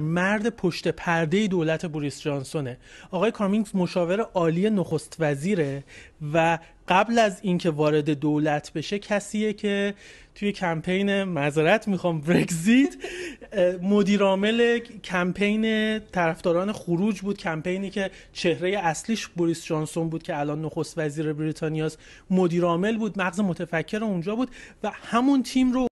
مرد پشت پرده دولت بوریس جانسونه آقای کامینگز مشاور عالی نخست وزیره و قبل از اینکه وارد دولت بشه کسیه که توی کمپین معذرت میخوام برگزیت مدیرعامل کمپین طرفداران خروج بود کمپینی که چهره اصلیش بوریس جانسون بود که الان نخست وزیر بریتانیاست مدیرعامل بود مغز متفکر اونجا بود و همون تیم رو